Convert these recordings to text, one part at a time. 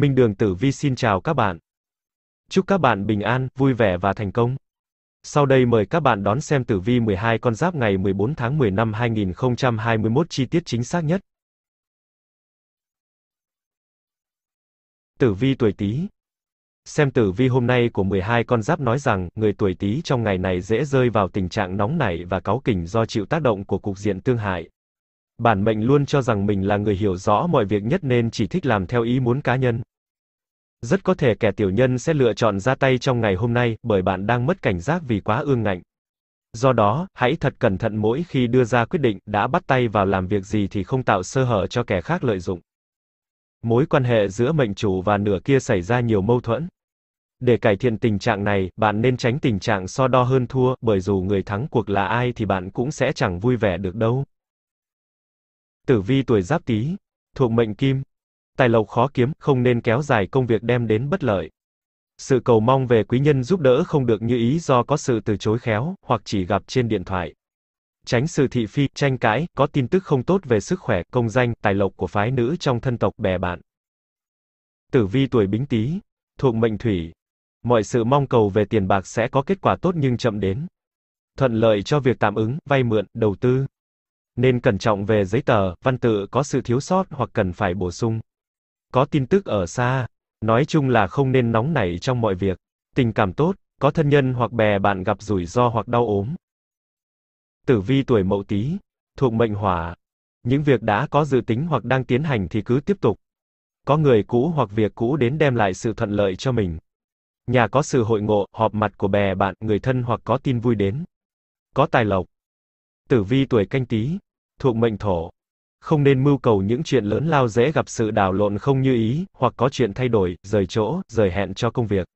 Minh Đường Tử Vi xin chào các bạn. Chúc các bạn bình an, vui vẻ và thành công. Sau đây mời các bạn đón xem tử vi 12 con giáp ngày 14 tháng 10 năm 2021 chi tiết chính xác nhất. Tử vi tuổi Tý. Xem tử vi hôm nay của 12 con giáp nói rằng, người tuổi Tý trong ngày này dễ rơi vào tình trạng nóng nảy và cáu kỉnh do chịu tác động của cục diện tương hại, Bản mệnh luôn cho rằng mình là người hiểu rõ mọi việc nhất nên chỉ thích làm theo ý muốn cá nhân. Rất có thể kẻ tiểu nhân sẽ lựa chọn ra tay trong ngày hôm nay, bởi bạn đang mất cảnh giác vì quá ương ngạnh. Do đó, hãy thật cẩn thận mỗi khi đưa ra quyết định, đã bắt tay vào làm việc gì thì không tạo sơ hở cho kẻ khác lợi dụng. Mối quan hệ giữa mệnh chủ và nửa kia xảy ra nhiều mâu thuẫn. Để cải thiện tình trạng này, bạn nên tránh tình trạng so đo hơn thua, bởi dù người thắng cuộc là ai thì bạn cũng sẽ chẳng vui vẻ được đâu. Tử vi tuổi Giáp Tý, thuộc mệnh Kim, tài lộc khó kiếm, không nên kéo dài công việc đem đến bất lợi. Sự cầu mong về quý nhân giúp đỡ không được như ý do có sự từ chối khéo, hoặc chỉ gặp trên điện thoại. Tránh sự thị phi, tranh cãi, có tin tức không tốt về sức khỏe, công danh, tài lộc của phái nữ trong thân tộc bè bạn. Tử vi tuổi Bính Tý, thuộc mệnh Thủy. Mọi sự mong cầu về tiền bạc sẽ có kết quả tốt nhưng chậm đến. Thuận lợi cho việc tạm ứng, vay mượn, đầu tư nên cẩn trọng về giấy tờ, văn tự có sự thiếu sót hoặc cần phải bổ sung. Có tin tức ở xa, nói chung là không nên nóng nảy trong mọi việc. Tình cảm tốt, có thân nhân hoặc bè bạn gặp rủi ro hoặc đau ốm. Tử vi tuổi Mậu Tý, thuộc mệnh Hỏa. Những việc đã có dự tính hoặc đang tiến hành thì cứ tiếp tục. Có người cũ hoặc việc cũ đến đem lại sự thuận lợi cho mình. Nhà có sự hội ngộ, họp mặt của bè bạn, người thân hoặc có tin vui đến. Có tài lộc. Tử vi tuổi Canh Tý, thuộc mệnh thổ. Không nên mưu cầu những chuyện lớn lao dễ gặp sự đảo lộn không như ý, hoặc có chuyện thay đổi, rời chỗ, rời hẹn cho công việc.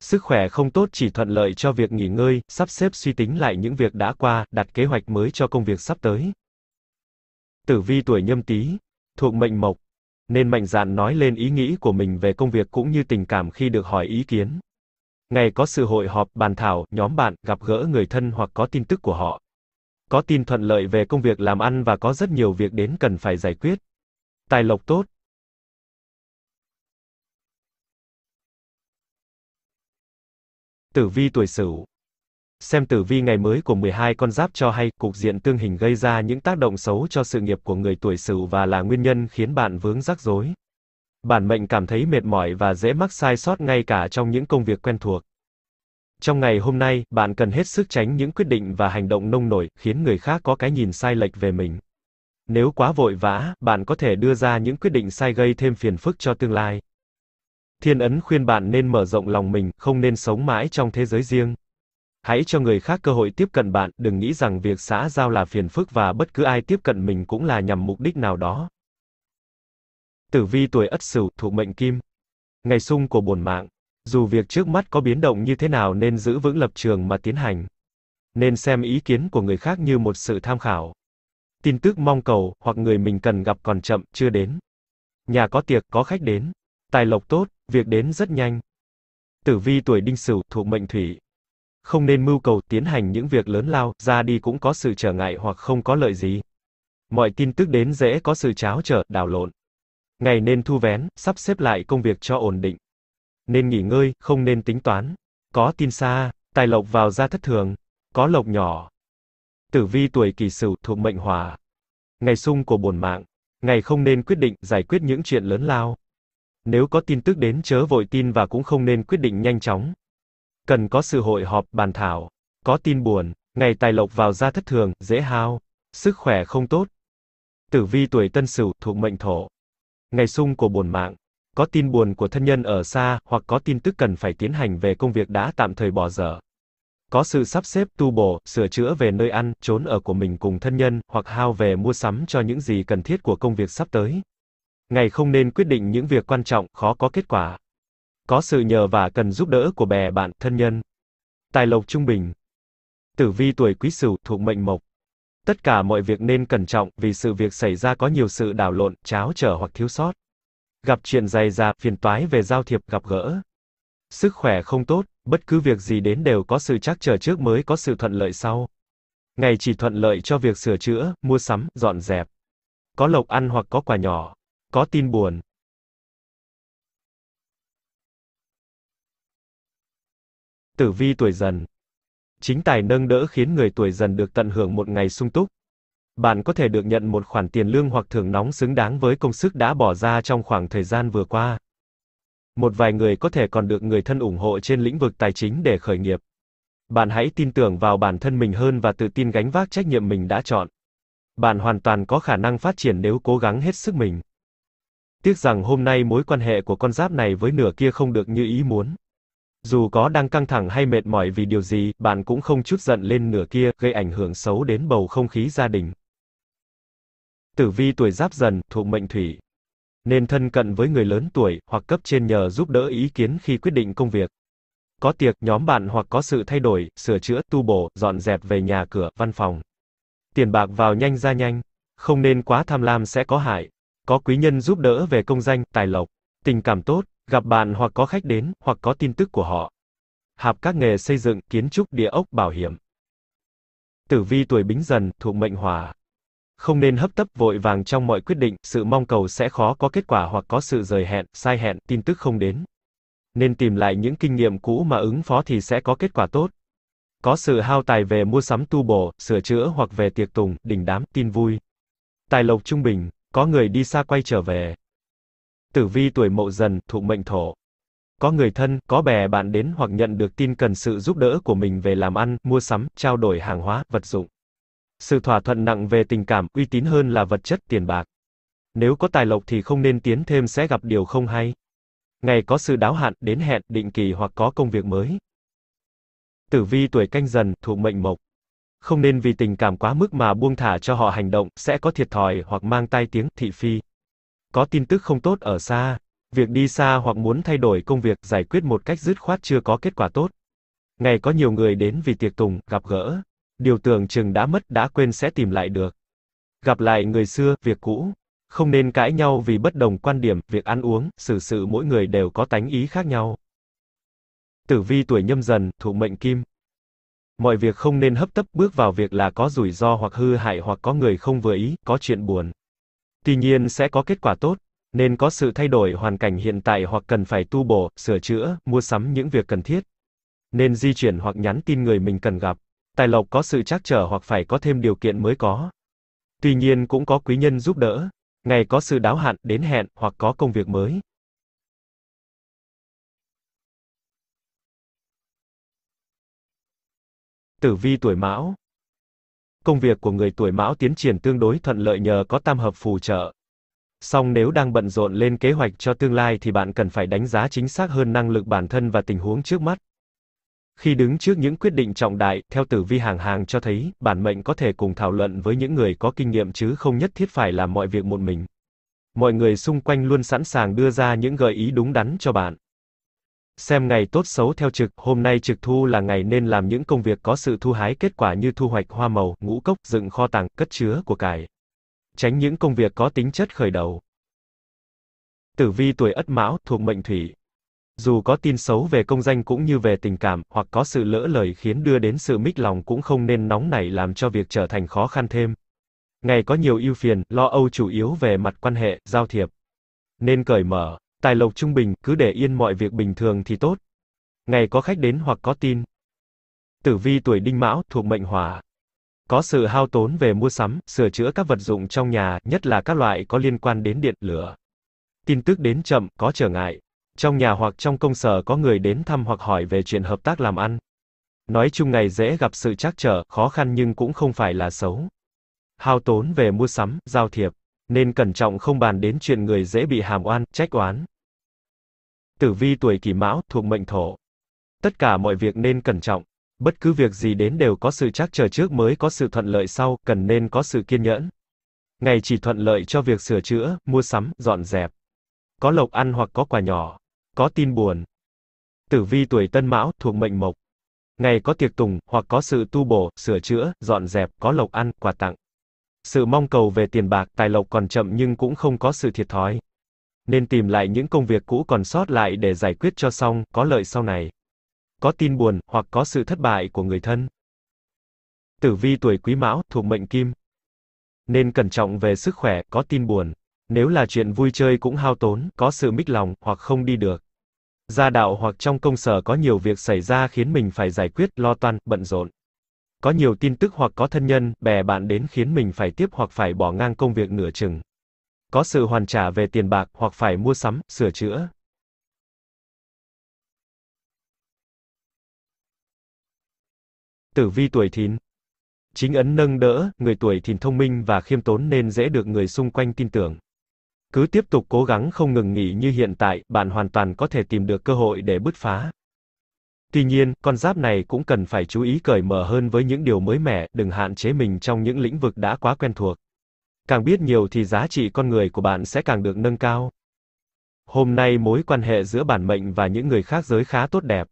Sức khỏe không tốt chỉ thuận lợi cho việc nghỉ ngơi, sắp xếp suy tính lại những việc đã qua, đặt kế hoạch mới cho công việc sắp tới. Tử vi tuổi nhâm tý, thuộc mệnh mộc, nên mạnh dạn nói lên ý nghĩ của mình về công việc cũng như tình cảm khi được hỏi ý kiến. Ngày có sự hội họp, bàn thảo, nhóm bạn, gặp gỡ người thân hoặc có tin tức của họ, có tin thuận lợi về công việc làm ăn và có rất nhiều việc đến cần phải giải quyết. Tài lộc tốt. Tử vi tuổi Sửu. Xem tử vi ngày mới của 12 con giáp cho hay, cục diện tương hình gây ra những tác động xấu cho sự nghiệp của người tuổi Sửu và là nguyên nhân khiến bạn vướng rắc rối. Bản mệnh cảm thấy mệt mỏi và dễ mắc sai sót ngay cả trong những công việc quen thuộc. Trong ngày hôm nay, bạn cần hết sức tránh những quyết định và hành động nông nổi, khiến người khác có cái nhìn sai lệch về mình. Nếu quá vội vã, bạn có thể đưa ra những quyết định sai gây thêm phiền phức cho tương lai. Thiên ấn khuyên bạn nên mở rộng lòng mình, không nên sống mãi trong thế giới riêng. Hãy cho người khác cơ hội tiếp cận bạn, đừng nghĩ rằng việc xã giao là phiền phức và bất cứ ai tiếp cận mình cũng là nhằm mục đích nào đó. Tử vi tuổi Ất Sửu, thuộc mệnh Kim. Ngày xung của bổn mạng, dù việc trước mắt có biến động như thế nào nên giữ vững lập trường mà tiến hành. Nên xem ý kiến của người khác như một sự tham khảo. Tin tức mong cầu hoặc người mình cần gặp còn chậm, chưa đến. Nhà có tiệc, có khách đến. Tài lộc tốt, việc đến rất nhanh. Tử vi tuổi đinh sửu thuộc mệnh thủy. Không nên mưu cầu tiến hành những việc lớn lao, ra đi cũng có sự trở ngại hoặc không có lợi gì. Mọi tin tức đến dễ có sự cháo trở, đảo lộn. Ngày nên thu vén, sắp xếp lại công việc cho ổn định nên nghỉ ngơi, không nên tính toán. Có tin xa, tài lộc vào ra thất thường, có lộc nhỏ. Tử vi tuổi kỷ sửu thuộc mệnh hỏa. Ngày sung của bổn mạng, ngày không nên quyết định, giải quyết những chuyện lớn lao. Nếu có tin tức đến chớ vội tin và cũng không nên quyết định nhanh chóng. Cần có sự hội họp, bàn thảo. Có tin buồn, ngày tài lộc vào ra thất thường, dễ hao. Sức khỏe không tốt. Tử vi tuổi tân sửu thuộc mệnh thổ. Ngày sung của bổn mạng, có tin buồn của thân nhân ở xa, hoặc có tin tức cần phải tiến hành về công việc đã tạm thời bỏ dở. Có sự sắp xếp, tu bổ, sửa chữa về nơi ăn, trốn ở của mình cùng thân nhân, hoặc hao về mua sắm cho những gì cần thiết của công việc sắp tới. Ngày không nên quyết định những việc quan trọng, khó có kết quả. Có sự nhờ và cần giúp đỡ của bè bạn, thân nhân. Tài lộc trung bình. Tử vi tuổi quý sửu thuộc mệnh mộc. Tất cả mọi việc nên cẩn trọng, vì sự việc xảy ra có nhiều sự đảo lộn, cháo trở hoặc thiếu sót gặp chuyện dày dà, phiền toái về giao thiệp gặp gỡ. Sức khỏe không tốt, bất cứ việc gì đến đều có sự trắc trở trước mới có sự thuận lợi sau. Ngày chỉ thuận lợi cho việc sửa chữa, mua sắm, dọn dẹp. Có lộc ăn hoặc có quà nhỏ. Có tin buồn. Tử vi tuổi dần. Chính tài nâng đỡ khiến người tuổi dần được tận hưởng một ngày sung túc, bạn có thể được nhận một khoản tiền lương hoặc thưởng nóng xứng đáng với công sức đã bỏ ra trong khoảng thời gian vừa qua. Một vài người có thể còn được người thân ủng hộ trên lĩnh vực tài chính để khởi nghiệp. Bạn hãy tin tưởng vào bản thân mình hơn và tự tin gánh vác trách nhiệm mình đã chọn. Bạn hoàn toàn có khả năng phát triển nếu cố gắng hết sức mình. Tiếc rằng hôm nay mối quan hệ của con giáp này với nửa kia không được như ý muốn. Dù có đang căng thẳng hay mệt mỏi vì điều gì, bạn cũng không chút giận lên nửa kia, gây ảnh hưởng xấu đến bầu không khí gia đình. Tử vi tuổi giáp dần, thuộc mệnh thủy. Nên thân cận với người lớn tuổi, hoặc cấp trên nhờ giúp đỡ ý kiến khi quyết định công việc. Có tiệc, nhóm bạn hoặc có sự thay đổi, sửa chữa, tu bổ, dọn dẹp về nhà cửa, văn phòng. Tiền bạc vào nhanh ra nhanh. Không nên quá tham lam sẽ có hại. Có quý nhân giúp đỡ về công danh, tài lộc. Tình cảm tốt, gặp bạn hoặc có khách đến, hoặc có tin tức của họ. Hạp các nghề xây dựng, kiến trúc, địa ốc, bảo hiểm. Tử vi tuổi bính dần, thuộc mệnh hỏa không nên hấp tấp vội vàng trong mọi quyết định, sự mong cầu sẽ khó có kết quả hoặc có sự rời hẹn, sai hẹn, tin tức không đến. Nên tìm lại những kinh nghiệm cũ mà ứng phó thì sẽ có kết quả tốt. Có sự hao tài về mua sắm tu bổ, sửa chữa hoặc về tiệc tùng, đình đám, tin vui. Tài lộc trung bình, có người đi xa quay trở về. Tử vi tuổi mậu dần, thụ mệnh thổ. Có người thân, có bè bạn đến hoặc nhận được tin cần sự giúp đỡ của mình về làm ăn, mua sắm, trao đổi hàng hóa, vật dụng. Sự thỏa thuận nặng về tình cảm, uy tín hơn là vật chất, tiền bạc. Nếu có tài lộc thì không nên tiến thêm sẽ gặp điều không hay. Ngày có sự đáo hạn, đến hẹn, định kỳ hoặc có công việc mới. Tử vi tuổi canh dần, thuộc mệnh mộc. Không nên vì tình cảm quá mức mà buông thả cho họ hành động, sẽ có thiệt thòi hoặc mang tai tiếng, thị phi. Có tin tức không tốt ở xa, việc đi xa hoặc muốn thay đổi công việc, giải quyết một cách dứt khoát chưa có kết quả tốt. Ngày có nhiều người đến vì tiệc tùng, gặp gỡ điều tưởng chừng đã mất đã quên sẽ tìm lại được. Gặp lại người xưa, việc cũ. Không nên cãi nhau vì bất đồng quan điểm, việc ăn uống, xử sự, mỗi người đều có tánh ý khác nhau. Tử vi tuổi nhâm dần, thụ mệnh kim. Mọi việc không nên hấp tấp bước vào việc là có rủi ro hoặc hư hại hoặc có người không vừa ý, có chuyện buồn. Tuy nhiên sẽ có kết quả tốt, nên có sự thay đổi hoàn cảnh hiện tại hoặc cần phải tu bổ, sửa chữa, mua sắm những việc cần thiết. Nên di chuyển hoặc nhắn tin người mình cần gặp tài lộc có sự trắc trở hoặc phải có thêm điều kiện mới có. Tuy nhiên cũng có quý nhân giúp đỡ, ngày có sự đáo hạn, đến hẹn, hoặc có công việc mới. Tử vi tuổi mão Công việc của người tuổi mão tiến triển tương đối thuận lợi nhờ có tam hợp phù trợ. Song nếu đang bận rộn lên kế hoạch cho tương lai thì bạn cần phải đánh giá chính xác hơn năng lực bản thân và tình huống trước mắt. Khi đứng trước những quyết định trọng đại, theo tử vi hàng hàng cho thấy, bản mệnh có thể cùng thảo luận với những người có kinh nghiệm chứ không nhất thiết phải làm mọi việc một mình. Mọi người xung quanh luôn sẵn sàng đưa ra những gợi ý đúng đắn cho bạn. Xem ngày tốt xấu theo trực, hôm nay trực thu là ngày nên làm những công việc có sự thu hái kết quả như thu hoạch hoa màu, ngũ cốc, dựng kho tàng, cất chứa của cải. Tránh những công việc có tính chất khởi đầu. Tử vi tuổi Ất Mão thuộc mệnh Thủy, dù có tin xấu về công danh cũng như về tình cảm, hoặc có sự lỡ lời khiến đưa đến sự mích lòng cũng không nên nóng nảy làm cho việc trở thành khó khăn thêm. Ngày có nhiều ưu phiền, lo âu chủ yếu về mặt quan hệ, giao thiệp. Nên cởi mở, tài lộc trung bình, cứ để yên mọi việc bình thường thì tốt. Ngày có khách đến hoặc có tin. Tử vi tuổi đinh mão, thuộc mệnh hỏa. Có sự hao tốn về mua sắm, sửa chữa các vật dụng trong nhà, nhất là các loại có liên quan đến điện, lửa. Tin tức đến chậm, có trở ngại, trong nhà hoặc trong công sở có người đến thăm hoặc hỏi về chuyện hợp tác làm ăn. Nói chung ngày dễ gặp sự trắc trở, khó khăn nhưng cũng không phải là xấu. Hao tốn về mua sắm, giao thiệp, nên cẩn trọng không bàn đến chuyện người dễ bị hàm oan, trách oán. Tử vi tuổi kỷ mão, thuộc mệnh thổ. Tất cả mọi việc nên cẩn trọng. Bất cứ việc gì đến đều có sự trắc trở trước mới có sự thuận lợi sau, cần nên có sự kiên nhẫn. Ngày chỉ thuận lợi cho việc sửa chữa, mua sắm, dọn dẹp. Có lộc ăn hoặc có quà nhỏ có tin buồn. Tử vi tuổi Tân Mão thuộc mệnh Mộc. Ngày có tiệc tùng, hoặc có sự tu bổ, sửa chữa, dọn dẹp, có lộc ăn, quà tặng. Sự mong cầu về tiền bạc, tài lộc còn chậm nhưng cũng không có sự thiệt thòi. Nên tìm lại những công việc cũ còn sót lại để giải quyết cho xong, có lợi sau này. Có tin buồn, hoặc có sự thất bại của người thân. Tử vi tuổi Quý Mão thuộc mệnh Kim. Nên cẩn trọng về sức khỏe, có tin buồn. Nếu là chuyện vui chơi cũng hao tốn, có sự mích lòng, hoặc không đi được gia đạo hoặc trong công sở có nhiều việc xảy ra khiến mình phải giải quyết, lo toan, bận rộn. Có nhiều tin tức hoặc có thân nhân, bè bạn đến khiến mình phải tiếp hoặc phải bỏ ngang công việc nửa chừng. Có sự hoàn trả về tiền bạc hoặc phải mua sắm, sửa chữa. Tử vi tuổi thìn Chính ấn nâng đỡ, người tuổi thìn thông minh và khiêm tốn nên dễ được người xung quanh tin tưởng. Cứ tiếp tục cố gắng không ngừng nghỉ như hiện tại, bạn hoàn toàn có thể tìm được cơ hội để bứt phá. Tuy nhiên, con giáp này cũng cần phải chú ý cởi mở hơn với những điều mới mẻ, đừng hạn chế mình trong những lĩnh vực đã quá quen thuộc. Càng biết nhiều thì giá trị con người của bạn sẽ càng được nâng cao. Hôm nay mối quan hệ giữa bản mệnh và những người khác giới khá tốt đẹp.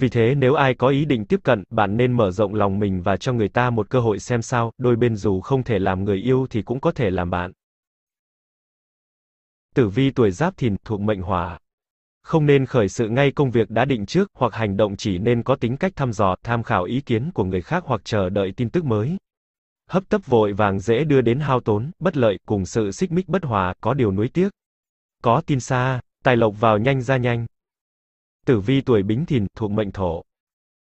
Vì thế nếu ai có ý định tiếp cận, bạn nên mở rộng lòng mình và cho người ta một cơ hội xem sao, đôi bên dù không thể làm người yêu thì cũng có thể làm bạn. Tử vi tuổi giáp thìn thuộc mệnh hỏa. Không nên khởi sự ngay công việc đã định trước, hoặc hành động chỉ nên có tính cách thăm dò, tham khảo ý kiến của người khác hoặc chờ đợi tin tức mới. Hấp tấp vội vàng dễ đưa đến hao tốn, bất lợi, cùng sự xích mích bất hòa, có điều nuối tiếc. Có tin xa, tài lộc vào nhanh ra nhanh. Tử vi tuổi bính thìn, thuộc mệnh thổ.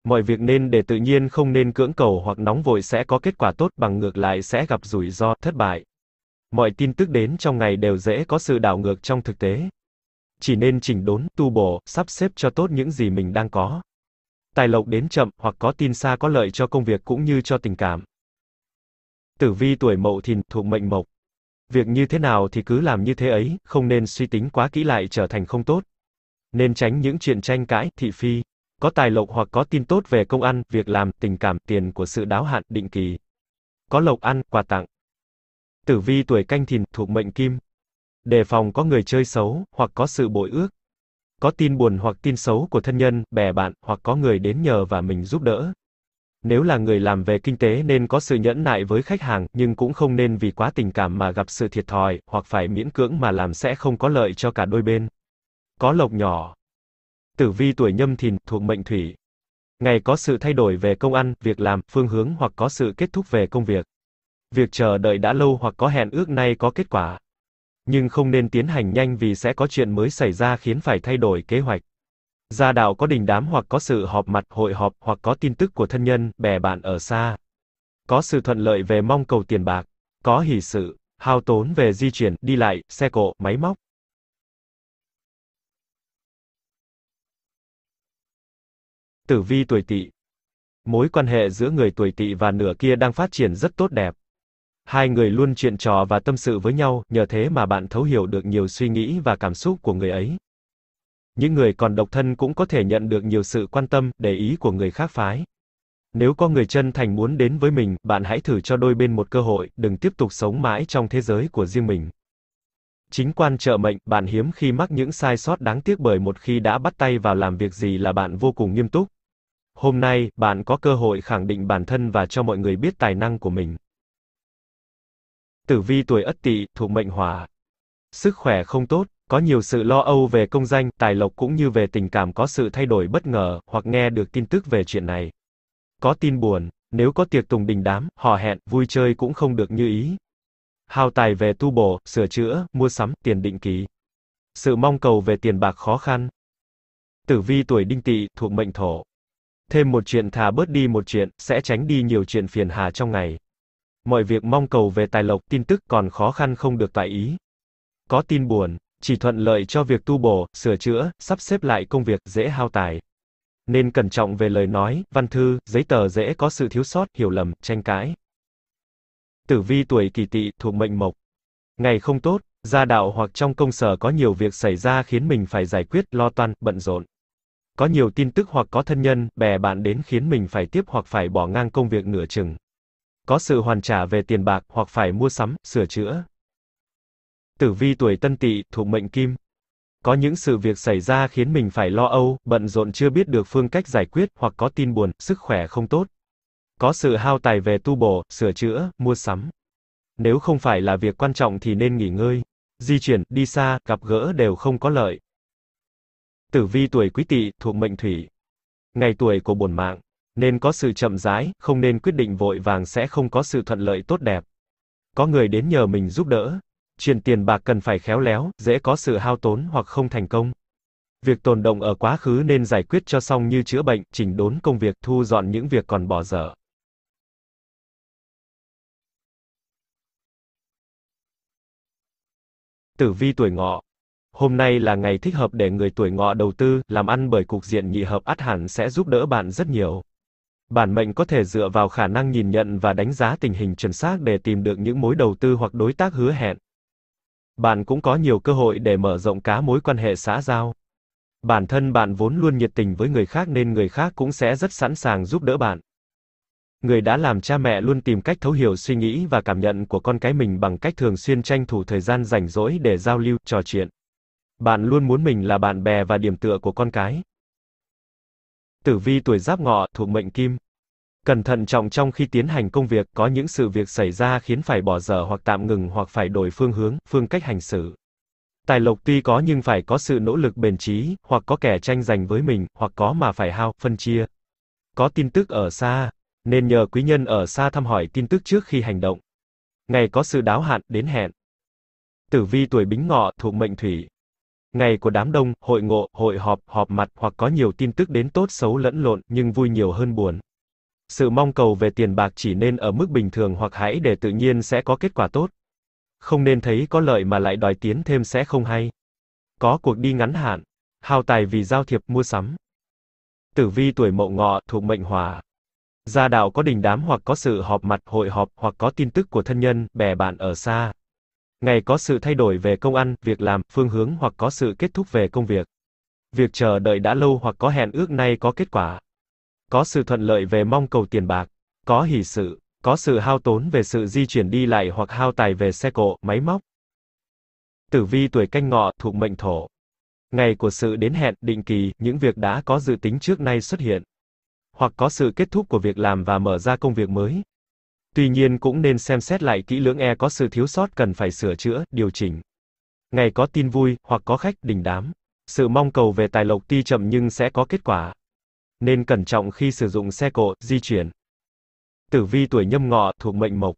Mọi việc nên để tự nhiên không nên cưỡng cầu hoặc nóng vội sẽ có kết quả tốt bằng ngược lại sẽ gặp rủi ro, thất bại mọi tin tức đến trong ngày đều dễ có sự đảo ngược trong thực tế. Chỉ nên chỉnh đốn, tu bổ, sắp xếp cho tốt những gì mình đang có. Tài lộc đến chậm hoặc có tin xa có lợi cho công việc cũng như cho tình cảm. Tử vi tuổi mậu thìn thuộc mệnh mộc. Việc như thế nào thì cứ làm như thế ấy, không nên suy tính quá kỹ lại trở thành không tốt. Nên tránh những chuyện tranh cãi, thị phi. Có tài lộc hoặc có tin tốt về công ăn, việc làm, tình cảm, tiền của sự đáo hạn, định kỳ. Có lộc ăn, quà tặng. Tử vi tuổi canh thìn thuộc mệnh kim. Đề phòng có người chơi xấu, hoặc có sự bội ước. Có tin buồn hoặc tin xấu của thân nhân, bè bạn, hoặc có người đến nhờ và mình giúp đỡ. Nếu là người làm về kinh tế nên có sự nhẫn nại với khách hàng, nhưng cũng không nên vì quá tình cảm mà gặp sự thiệt thòi, hoặc phải miễn cưỡng mà làm sẽ không có lợi cho cả đôi bên. Có lộc nhỏ. Tử vi tuổi nhâm thìn thuộc mệnh thủy. Ngày có sự thay đổi về công ăn, việc làm, phương hướng hoặc có sự kết thúc về công việc. Việc chờ đợi đã lâu hoặc có hẹn ước nay có kết quả. Nhưng không nên tiến hành nhanh vì sẽ có chuyện mới xảy ra khiến phải thay đổi kế hoạch. Gia đạo có đình đám hoặc có sự họp mặt, hội họp hoặc có tin tức của thân nhân, bè bạn ở xa. Có sự thuận lợi về mong cầu tiền bạc, có hỷ sự, hao tốn về di chuyển, đi lại, xe cộ, máy móc. Tử vi tuổi Tỵ. Mối quan hệ giữa người tuổi Tỵ và nửa kia đang phát triển rất tốt đẹp. Hai người luôn chuyện trò và tâm sự với nhau, nhờ thế mà bạn thấu hiểu được nhiều suy nghĩ và cảm xúc của người ấy. Những người còn độc thân cũng có thể nhận được nhiều sự quan tâm, để ý của người khác phái. Nếu có người chân thành muốn đến với mình, bạn hãy thử cho đôi bên một cơ hội, đừng tiếp tục sống mãi trong thế giới của riêng mình. Chính quan trợ mệnh, bạn hiếm khi mắc những sai sót đáng tiếc bởi một khi đã bắt tay vào làm việc gì là bạn vô cùng nghiêm túc. Hôm nay, bạn có cơ hội khẳng định bản thân và cho mọi người biết tài năng của mình tử vi tuổi ất tỵ, thuộc mệnh hỏa. Sức khỏe không tốt, có nhiều sự lo âu về công danh, tài lộc cũng như về tình cảm có sự thay đổi bất ngờ, hoặc nghe được tin tức về chuyện này. Có tin buồn, nếu có tiệc tùng đình đám, hò hẹn, vui chơi cũng không được như ý. Hao tài về tu bổ, sửa chữa, mua sắm, tiền định kỳ. Sự mong cầu về tiền bạc khó khăn. Tử vi tuổi đinh tỵ, thuộc mệnh thổ. Thêm một chuyện thà bớt đi một chuyện, sẽ tránh đi nhiều chuyện phiền hà trong ngày mọi việc mong cầu về tài lộc tin tức còn khó khăn không được tại ý. Có tin buồn, chỉ thuận lợi cho việc tu bổ, sửa chữa, sắp xếp lại công việc dễ hao tài. Nên cẩn trọng về lời nói, văn thư, giấy tờ dễ có sự thiếu sót, hiểu lầm, tranh cãi. Tử vi tuổi kỷ tỵ thuộc mệnh mộc. Ngày không tốt, gia đạo hoặc trong công sở có nhiều việc xảy ra khiến mình phải giải quyết, lo toan, bận rộn. Có nhiều tin tức hoặc có thân nhân, bè bạn đến khiến mình phải tiếp hoặc phải bỏ ngang công việc nửa chừng có sự hoàn trả về tiền bạc hoặc phải mua sắm, sửa chữa. Tử vi tuổi Tân Tỵ, thuộc mệnh Kim. Có những sự việc xảy ra khiến mình phải lo âu, bận rộn chưa biết được phương cách giải quyết hoặc có tin buồn, sức khỏe không tốt. Có sự hao tài về tu bổ, sửa chữa, mua sắm. Nếu không phải là việc quan trọng thì nên nghỉ ngơi. Di chuyển, đi xa, gặp gỡ đều không có lợi. Tử vi tuổi Quý Tỵ, thuộc mệnh Thủy. Ngày tuổi của bổn mạng nên có sự chậm rãi, không nên quyết định vội vàng sẽ không có sự thuận lợi tốt đẹp. Có người đến nhờ mình giúp đỡ. Chuyện tiền bạc cần phải khéo léo, dễ có sự hao tốn hoặc không thành công. Việc tồn động ở quá khứ nên giải quyết cho xong như chữa bệnh, chỉnh đốn công việc, thu dọn những việc còn bỏ dở. Tử vi tuổi ngọ. Hôm nay là ngày thích hợp để người tuổi ngọ đầu tư, làm ăn bởi cục diện nhị hợp ắt hẳn sẽ giúp đỡ bạn rất nhiều. Bản mệnh có thể dựa vào khả năng nhìn nhận và đánh giá tình hình chuẩn xác để tìm được những mối đầu tư hoặc đối tác hứa hẹn. Bạn cũng có nhiều cơ hội để mở rộng cá mối quan hệ xã giao. Bản thân bạn vốn luôn nhiệt tình với người khác nên người khác cũng sẽ rất sẵn sàng giúp đỡ bạn. Người đã làm cha mẹ luôn tìm cách thấu hiểu suy nghĩ và cảm nhận của con cái mình bằng cách thường xuyên tranh thủ thời gian rảnh rỗi để giao lưu, trò chuyện. Bạn luôn muốn mình là bạn bè và điểm tựa của con cái. Tử vi tuổi Giáp Ngọ thuộc mệnh Kim. cẩn thận trọng trong khi tiến hành công việc, có những sự việc xảy ra khiến phải bỏ dở hoặc tạm ngừng hoặc phải đổi phương hướng, phương cách hành xử. Tài lộc tuy có nhưng phải có sự nỗ lực bền trí, hoặc có kẻ tranh giành với mình, hoặc có mà phải hao, phân chia. Có tin tức ở xa, nên nhờ quý nhân ở xa thăm hỏi tin tức trước khi hành động. Ngày có sự đáo hạn, đến hẹn. Tử vi tuổi Bính Ngọ thuộc mệnh Thủy. Ngày của đám đông, hội ngộ, hội họp, họp mặt hoặc có nhiều tin tức đến tốt xấu lẫn lộn, nhưng vui nhiều hơn buồn. Sự mong cầu về tiền bạc chỉ nên ở mức bình thường hoặc hãy để tự nhiên sẽ có kết quả tốt. Không nên thấy có lợi mà lại đòi tiến thêm sẽ không hay. Có cuộc đi ngắn hạn, hao tài vì giao thiệp mua sắm. Tử vi tuổi Mậu Ngọ thuộc mệnh Hỏa. Gia đạo có đình đám hoặc có sự họp mặt hội họp hoặc có tin tức của thân nhân, bè bạn ở xa, Ngày có sự thay đổi về công ăn, việc làm, phương hướng hoặc có sự kết thúc về công việc. Việc chờ đợi đã lâu hoặc có hẹn ước nay có kết quả. Có sự thuận lợi về mong cầu tiền bạc, có hỷ sự, có sự hao tốn về sự di chuyển đi lại hoặc hao tài về xe cộ, máy móc. Tử vi tuổi canh ngọ thuộc mệnh thổ. Ngày của sự đến hẹn, định kỳ, những việc đã có dự tính trước nay xuất hiện. Hoặc có sự kết thúc của việc làm và mở ra công việc mới. Tuy nhiên cũng nên xem xét lại kỹ lưỡng e có sự thiếu sót cần phải sửa chữa, điều chỉnh. Ngày có tin vui, hoặc có khách đình đám. Sự mong cầu về tài lộc tuy chậm nhưng sẽ có kết quả. Nên cẩn trọng khi sử dụng xe cộ, di chuyển. Tử vi tuổi nhâm ngọ thuộc mệnh mộc.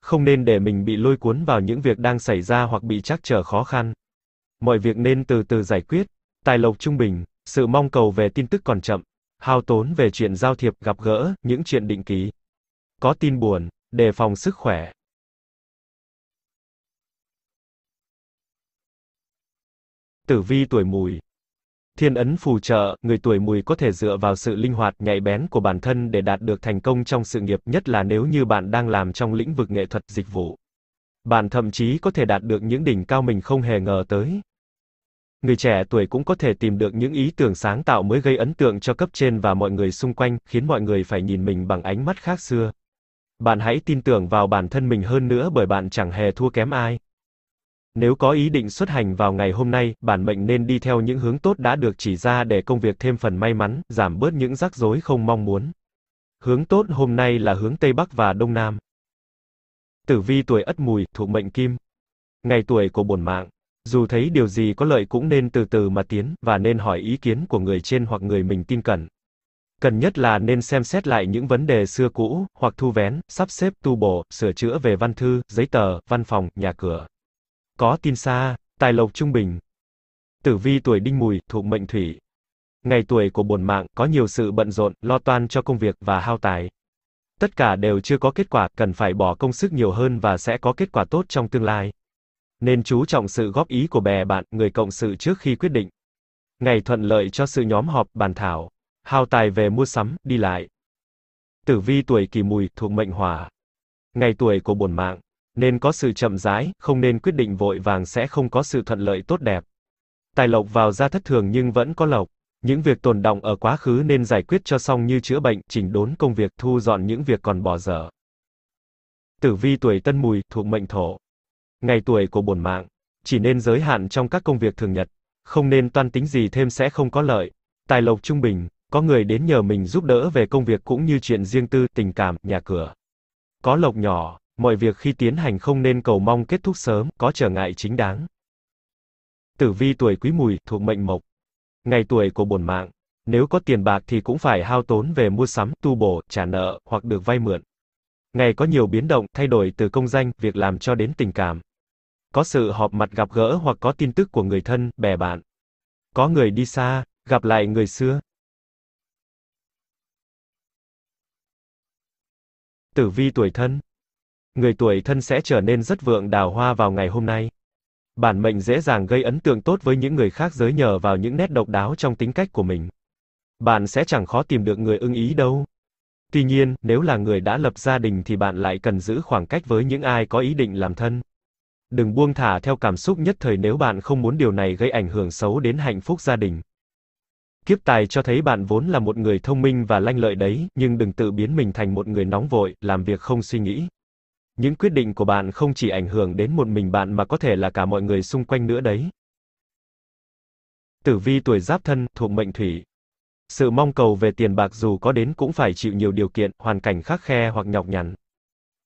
Không nên để mình bị lôi cuốn vào những việc đang xảy ra hoặc bị trắc trở khó khăn. Mọi việc nên từ từ giải quyết. Tài lộc trung bình, sự mong cầu về tin tức còn chậm. Hao tốn về chuyện giao thiệp, gặp gỡ, những chuyện định kỳ có tin buồn, đề phòng sức khỏe. Tử vi tuổi mùi Thiên ấn phù trợ, người tuổi mùi có thể dựa vào sự linh hoạt nhạy bén của bản thân để đạt được thành công trong sự nghiệp nhất là nếu như bạn đang làm trong lĩnh vực nghệ thuật dịch vụ. Bạn thậm chí có thể đạt được những đỉnh cao mình không hề ngờ tới. Người trẻ tuổi cũng có thể tìm được những ý tưởng sáng tạo mới gây ấn tượng cho cấp trên và mọi người xung quanh, khiến mọi người phải nhìn mình bằng ánh mắt khác xưa. Bạn hãy tin tưởng vào bản thân mình hơn nữa bởi bạn chẳng hề thua kém ai. Nếu có ý định xuất hành vào ngày hôm nay, bản mệnh nên đi theo những hướng tốt đã được chỉ ra để công việc thêm phần may mắn, giảm bớt những rắc rối không mong muốn. Hướng tốt hôm nay là hướng Tây Bắc và Đông Nam. Tử vi tuổi Ất Mùi, thuộc mệnh Kim. Ngày tuổi của bổn mạng. Dù thấy điều gì có lợi cũng nên từ từ mà tiến, và nên hỏi ý kiến của người trên hoặc người mình tin cẩn. Cần nhất là nên xem xét lại những vấn đề xưa cũ, hoặc thu vén, sắp xếp tu bổ, sửa chữa về văn thư, giấy tờ, văn phòng, nhà cửa. Có tin xa, tài lộc trung bình. Tử vi tuổi đinh mùi, thuộc mệnh thủy. Ngày tuổi của bổn mạng, có nhiều sự bận rộn, lo toan cho công việc và hao tài. Tất cả đều chưa có kết quả, cần phải bỏ công sức nhiều hơn và sẽ có kết quả tốt trong tương lai. Nên chú trọng sự góp ý của bè bạn, người cộng sự trước khi quyết định. Ngày thuận lợi cho sự nhóm họp, bàn thảo hao tài về mua sắm, đi lại. Tử vi tuổi kỷ mùi, thuộc mệnh hỏa. Ngày tuổi của bổn mạng, nên có sự chậm rãi, không nên quyết định vội vàng sẽ không có sự thuận lợi tốt đẹp. Tài lộc vào ra thất thường nhưng vẫn có lộc. Những việc tồn động ở quá khứ nên giải quyết cho xong như chữa bệnh, chỉnh đốn công việc, thu dọn những việc còn bỏ dở. Tử vi tuổi Tân Mùi thuộc mệnh Thổ. Ngày tuổi của bổn mạng chỉ nên giới hạn trong các công việc thường nhật, không nên toan tính gì thêm sẽ không có lợi. Tài lộc trung bình, có người đến nhờ mình giúp đỡ về công việc cũng như chuyện riêng tư, tình cảm, nhà cửa. Có lộc nhỏ, mọi việc khi tiến hành không nên cầu mong kết thúc sớm, có trở ngại chính đáng. Tử vi tuổi quý mùi, thuộc mệnh mộc. Ngày tuổi của bổn mạng. Nếu có tiền bạc thì cũng phải hao tốn về mua sắm, tu bổ, trả nợ, hoặc được vay mượn. Ngày có nhiều biến động, thay đổi từ công danh, việc làm cho đến tình cảm. Có sự họp mặt gặp gỡ hoặc có tin tức của người thân, bè bạn. Có người đi xa, gặp lại người xưa. Tử vi tuổi thân. Người tuổi thân sẽ trở nên rất vượng đào hoa vào ngày hôm nay. Bản mệnh dễ dàng gây ấn tượng tốt với những người khác giới nhờ vào những nét độc đáo trong tính cách của mình. Bạn sẽ chẳng khó tìm được người ưng ý đâu. Tuy nhiên, nếu là người đã lập gia đình thì bạn lại cần giữ khoảng cách với những ai có ý định làm thân. Đừng buông thả theo cảm xúc nhất thời nếu bạn không muốn điều này gây ảnh hưởng xấu đến hạnh phúc gia đình. Kiếp tài cho thấy bạn vốn là một người thông minh và lanh lợi đấy, nhưng đừng tự biến mình thành một người nóng vội, làm việc không suy nghĩ. Những quyết định của bạn không chỉ ảnh hưởng đến một mình bạn mà có thể là cả mọi người xung quanh nữa đấy. Tử vi tuổi giáp thân, thuộc mệnh thủy. Sự mong cầu về tiền bạc dù có đến cũng phải chịu nhiều điều kiện, hoàn cảnh khắc khe hoặc nhọc nhằn.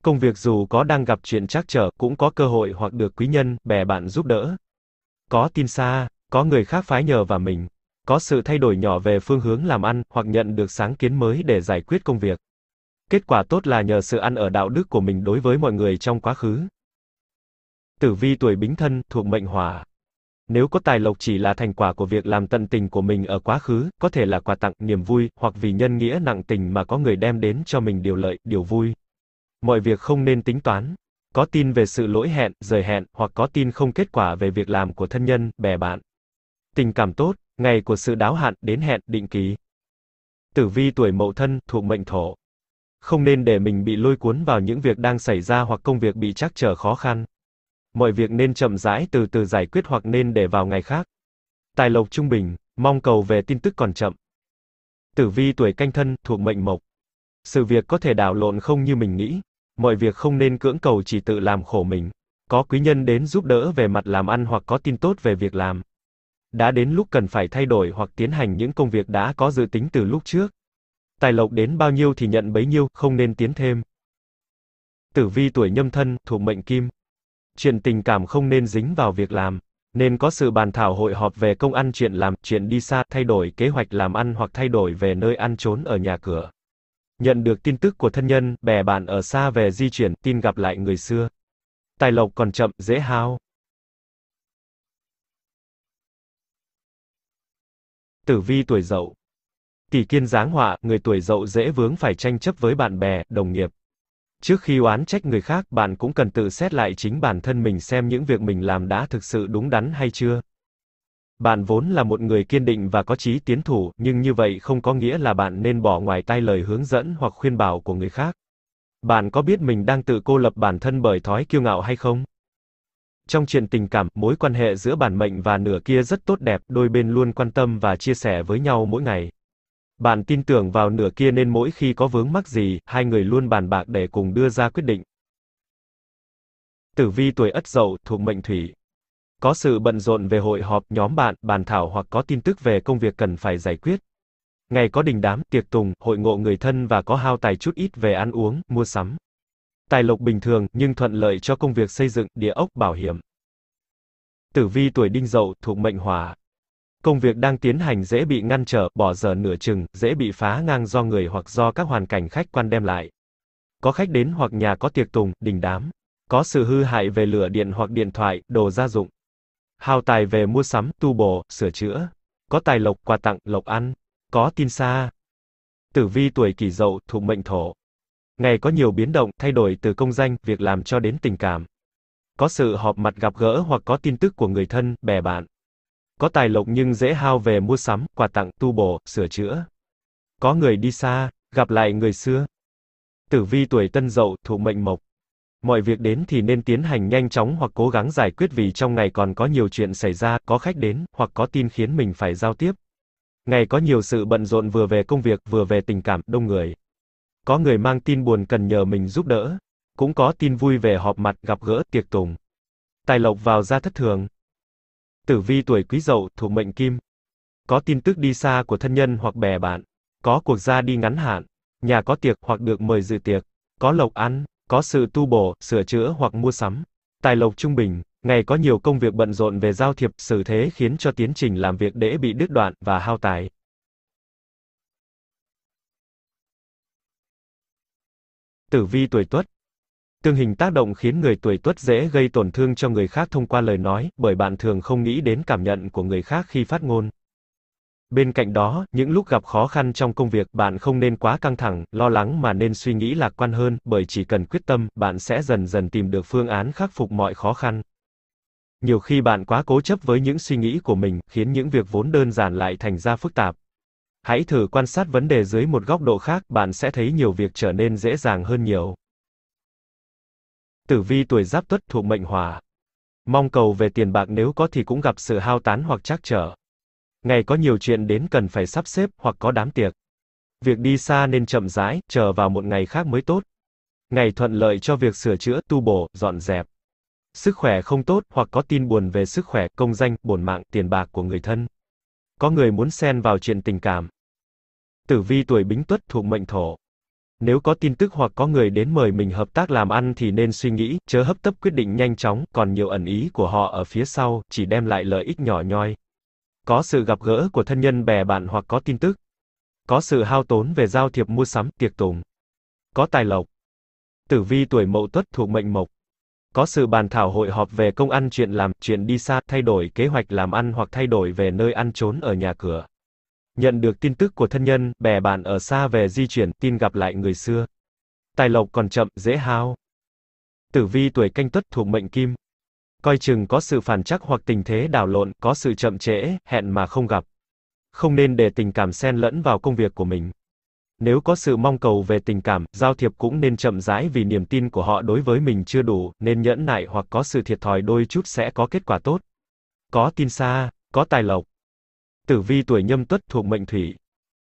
Công việc dù có đang gặp chuyện trắc trở, cũng có cơ hội hoặc được quý nhân, bè bạn giúp đỡ. Có tin xa, có người khác phái nhờ vào mình có sự thay đổi nhỏ về phương hướng làm ăn hoặc nhận được sáng kiến mới để giải quyết công việc. Kết quả tốt là nhờ sự ăn ở đạo đức của mình đối với mọi người trong quá khứ. Tử vi tuổi Bính Thân thuộc mệnh Hỏa. Nếu có tài lộc chỉ là thành quả của việc làm tận tình của mình ở quá khứ, có thể là quà tặng, niềm vui, hoặc vì nhân nghĩa nặng tình mà có người đem đến cho mình điều lợi, điều vui. Mọi việc không nên tính toán. Có tin về sự lỗi hẹn, rời hẹn, hoặc có tin không kết quả về việc làm của thân nhân, bè bạn. Tình cảm tốt, Ngày của sự đáo hạn đến hẹn định kỳ. Tử vi tuổi Mậu Thân thuộc mệnh Thổ. Không nên để mình bị lôi cuốn vào những việc đang xảy ra hoặc công việc bị trắc trở khó khăn. Mọi việc nên chậm rãi từ từ giải quyết hoặc nên để vào ngày khác. Tài lộc trung bình, mong cầu về tin tức còn chậm. Tử vi tuổi Canh Thân thuộc mệnh Mộc. Sự việc có thể đảo lộn không như mình nghĩ, mọi việc không nên cưỡng cầu chỉ tự làm khổ mình. Có quý nhân đến giúp đỡ về mặt làm ăn hoặc có tin tốt về việc làm đã đến lúc cần phải thay đổi hoặc tiến hành những công việc đã có dự tính từ lúc trước. Tài lộc đến bao nhiêu thì nhận bấy nhiêu, không nên tiến thêm. Tử vi tuổi nhâm thân, thuộc mệnh kim. Chuyện tình cảm không nên dính vào việc làm, nên có sự bàn thảo hội họp về công ăn chuyện làm, chuyện đi xa, thay đổi kế hoạch làm ăn hoặc thay đổi về nơi ăn trốn ở nhà cửa. Nhận được tin tức của thân nhân, bè bạn ở xa về di chuyển, tin gặp lại người xưa. Tài lộc còn chậm, dễ hao. Tử vi tuổi dậu. Tỷ kiên giáng họa, người tuổi dậu dễ vướng phải tranh chấp với bạn bè, đồng nghiệp. Trước khi oán trách người khác, bạn cũng cần tự xét lại chính bản thân mình xem những việc mình làm đã thực sự đúng đắn hay chưa. Bạn vốn là một người kiên định và có chí tiến thủ, nhưng như vậy không có nghĩa là bạn nên bỏ ngoài tai lời hướng dẫn hoặc khuyên bảo của người khác. Bạn có biết mình đang tự cô lập bản thân bởi thói kiêu ngạo hay không? Trong chuyện tình cảm, mối quan hệ giữa bản mệnh và nửa kia rất tốt đẹp, đôi bên luôn quan tâm và chia sẻ với nhau mỗi ngày. Bạn tin tưởng vào nửa kia nên mỗi khi có vướng mắc gì, hai người luôn bàn bạc để cùng đưa ra quyết định. Tử vi tuổi Ất Dậu thuộc mệnh Thủy. Có sự bận rộn về hội họp, nhóm bạn, bàn thảo hoặc có tin tức về công việc cần phải giải quyết. Ngày có đình đám, tiệc tùng, hội ngộ người thân và có hao tài chút ít về ăn uống, mua sắm. Tài lộc bình thường, nhưng thuận lợi cho công việc xây dựng, địa ốc, bảo hiểm. Tử vi tuổi đinh dậu, thuộc mệnh hỏa. Công việc đang tiến hành dễ bị ngăn trở, bỏ giờ nửa chừng, dễ bị phá ngang do người hoặc do các hoàn cảnh khách quan đem lại. Có khách đến hoặc nhà có tiệc tùng, đình đám. Có sự hư hại về lửa điện hoặc điện thoại, đồ gia dụng. Hào tài về mua sắm, tu bổ, sửa chữa. Có tài lộc, quà tặng, lộc ăn. Có tin xa. Tử vi tuổi kỷ dậu, thuộc mệnh thổ. Ngày có nhiều biến động, thay đổi từ công danh, việc làm cho đến tình cảm. Có sự họp mặt gặp gỡ hoặc có tin tức của người thân, bè bạn. Có tài lộc nhưng dễ hao về mua sắm, quà tặng, tu bổ, sửa chữa. Có người đi xa, gặp lại người xưa. Tử vi tuổi tân dậu, thụ mệnh mộc. Mọi việc đến thì nên tiến hành nhanh chóng hoặc cố gắng giải quyết vì trong ngày còn có nhiều chuyện xảy ra, có khách đến, hoặc có tin khiến mình phải giao tiếp. Ngày có nhiều sự bận rộn vừa về công việc, vừa về tình cảm, đông người. Có người mang tin buồn cần nhờ mình giúp đỡ. Cũng có tin vui về họp mặt, gặp gỡ, tiệc tùng. Tài lộc vào ra thất thường. Tử vi tuổi quý dậu thuộc mệnh kim. Có tin tức đi xa của thân nhân hoặc bè bạn. Có cuộc ra đi ngắn hạn. Nhà có tiệc hoặc được mời dự tiệc. Có lộc ăn, có sự tu bổ, sửa chữa hoặc mua sắm. Tài lộc trung bình, ngày có nhiều công việc bận rộn về giao thiệp, sự thế khiến cho tiến trình làm việc dễ bị đứt đoạn và hao tài. Tử vi tuổi Tuất Tương hình tác động khiến người tuổi Tuất dễ gây tổn thương cho người khác thông qua lời nói, bởi bạn thường không nghĩ đến cảm nhận của người khác khi phát ngôn. Bên cạnh đó, những lúc gặp khó khăn trong công việc, bạn không nên quá căng thẳng, lo lắng mà nên suy nghĩ lạc quan hơn, bởi chỉ cần quyết tâm, bạn sẽ dần dần tìm được phương án khắc phục mọi khó khăn. Nhiều khi bạn quá cố chấp với những suy nghĩ của mình, khiến những việc vốn đơn giản lại thành ra phức tạp. Hãy thử quan sát vấn đề dưới một góc độ khác, bạn sẽ thấy nhiều việc trở nên dễ dàng hơn nhiều. Tử vi tuổi Giáp Tuất thuộc mệnh Hỏa. Mong cầu về tiền bạc nếu có thì cũng gặp sự hao tán hoặc trắc trở. Ngày có nhiều chuyện đến cần phải sắp xếp hoặc có đám tiệc. Việc đi xa nên chậm rãi, chờ vào một ngày khác mới tốt. Ngày thuận lợi cho việc sửa chữa, tu bổ, dọn dẹp. Sức khỏe không tốt hoặc có tin buồn về sức khỏe, công danh, bổn mạng, tiền bạc của người thân. Có người muốn xen vào chuyện tình cảm. Tử vi tuổi Bính Tuất thuộc mệnh Thổ. Nếu có tin tức hoặc có người đến mời mình hợp tác làm ăn thì nên suy nghĩ, chớ hấp tấp quyết định nhanh chóng, còn nhiều ẩn ý của họ ở phía sau, chỉ đem lại lợi ích nhỏ nhoi. Có sự gặp gỡ của thân nhân bè bạn hoặc có tin tức. Có sự hao tốn về giao thiệp mua sắm, tiệc tùng. Có tài lộc. Tử vi tuổi Mậu Tuất thuộc mệnh Mộc. Có sự bàn thảo hội họp về công ăn chuyện làm, chuyện đi xa, thay đổi kế hoạch làm ăn hoặc thay đổi về nơi ăn trốn ở nhà cửa nhận được tin tức của thân nhân, bè bạn ở xa về di chuyển, tin gặp lại người xưa. Tài lộc còn chậm, dễ hao. Tử vi tuổi canh tuất thuộc mệnh kim. Coi chừng có sự phản trắc hoặc tình thế đảo lộn, có sự chậm trễ, hẹn mà không gặp. Không nên để tình cảm xen lẫn vào công việc của mình. Nếu có sự mong cầu về tình cảm, giao thiệp cũng nên chậm rãi vì niềm tin của họ đối với mình chưa đủ, nên nhẫn nại hoặc có sự thiệt thòi đôi chút sẽ có kết quả tốt. Có tin xa, có tài lộc. Tử vi tuổi nhâm tuất thuộc mệnh thủy.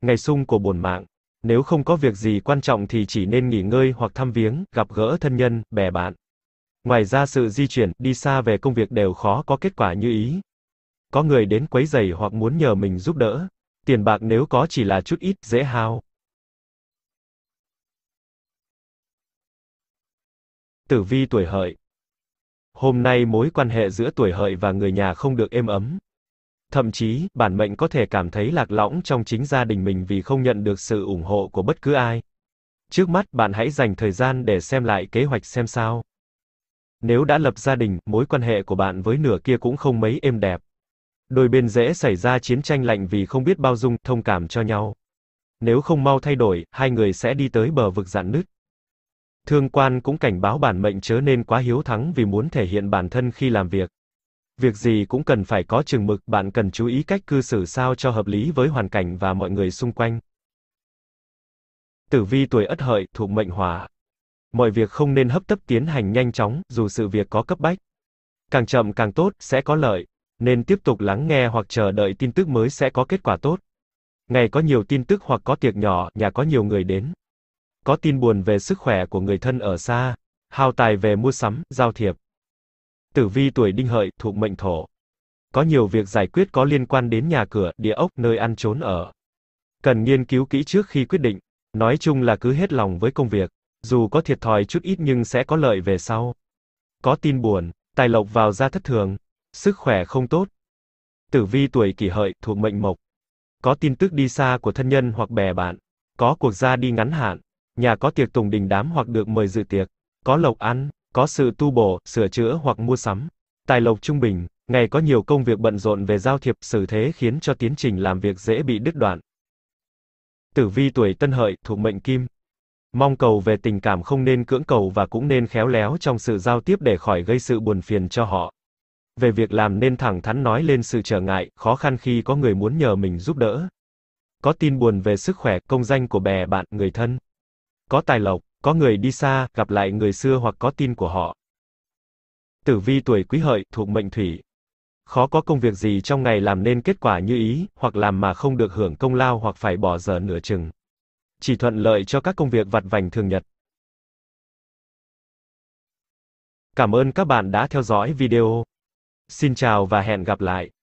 Ngày sung của bổn mạng. Nếu không có việc gì quan trọng thì chỉ nên nghỉ ngơi hoặc thăm viếng, gặp gỡ thân nhân, bè bạn. Ngoài ra sự di chuyển, đi xa về công việc đều khó có kết quả như ý. Có người đến quấy rầy hoặc muốn nhờ mình giúp đỡ. Tiền bạc nếu có chỉ là chút ít, dễ hao. Tử vi tuổi hợi. Hôm nay mối quan hệ giữa tuổi hợi và người nhà không được êm ấm. Thậm chí, bản mệnh có thể cảm thấy lạc lõng trong chính gia đình mình vì không nhận được sự ủng hộ của bất cứ ai. Trước mắt, bạn hãy dành thời gian để xem lại kế hoạch xem sao. Nếu đã lập gia đình, mối quan hệ của bạn với nửa kia cũng không mấy êm đẹp. Đôi bên dễ xảy ra chiến tranh lạnh vì không biết bao dung, thông cảm cho nhau. Nếu không mau thay đổi, hai người sẽ đi tới bờ vực dạn nứt. Thương quan cũng cảnh báo bản mệnh chớ nên quá hiếu thắng vì muốn thể hiện bản thân khi làm việc. Việc gì cũng cần phải có chừng mực, bạn cần chú ý cách cư xử sao cho hợp lý với hoàn cảnh và mọi người xung quanh. Tử vi tuổi Ất Hợi, thuộc mệnh Hỏa. Mọi việc không nên hấp tấp tiến hành nhanh chóng, dù sự việc có cấp bách. Càng chậm càng tốt, sẽ có lợi. Nên tiếp tục lắng nghe hoặc chờ đợi tin tức mới sẽ có kết quả tốt. Ngày có nhiều tin tức hoặc có tiệc nhỏ, nhà có nhiều người đến. Có tin buồn về sức khỏe của người thân ở xa. hao tài về mua sắm, giao thiệp. Tử vi tuổi đinh hợi, thuộc mệnh thổ. Có nhiều việc giải quyết có liên quan đến nhà cửa, địa ốc, nơi ăn trốn ở. Cần nghiên cứu kỹ trước khi quyết định. Nói chung là cứ hết lòng với công việc. Dù có thiệt thòi chút ít nhưng sẽ có lợi về sau. Có tin buồn, tài lộc vào ra thất thường. Sức khỏe không tốt. Tử vi tuổi kỷ hợi, thuộc mệnh mộc. Có tin tức đi xa của thân nhân hoặc bè bạn. Có cuộc ra đi ngắn hạn. Nhà có tiệc tùng đình đám hoặc được mời dự tiệc. Có lộc ăn có sự tu bổ, sửa chữa hoặc mua sắm. Tài lộc trung bình, ngày có nhiều công việc bận rộn về giao thiệp, xử thế khiến cho tiến trình làm việc dễ bị đứt đoạn. Tử vi tuổi Tân Hợi, thuộc mệnh Kim. Mong cầu về tình cảm không nên cưỡng cầu và cũng nên khéo léo trong sự giao tiếp để khỏi gây sự buồn phiền cho họ. Về việc làm nên thẳng thắn nói lên sự trở ngại, khó khăn khi có người muốn nhờ mình giúp đỡ. Có tin buồn về sức khỏe, công danh của bè bạn, người thân. Có tài lộc có người đi xa, gặp lại người xưa hoặc có tin của họ. Tử vi tuổi quý hợi, thuộc mệnh thủy. Khó có công việc gì trong ngày làm nên kết quả như ý, hoặc làm mà không được hưởng công lao hoặc phải bỏ giờ nửa chừng. Chỉ thuận lợi cho các công việc vặt vành thường nhật. Cảm ơn các bạn đã theo dõi video. Xin chào và hẹn gặp lại.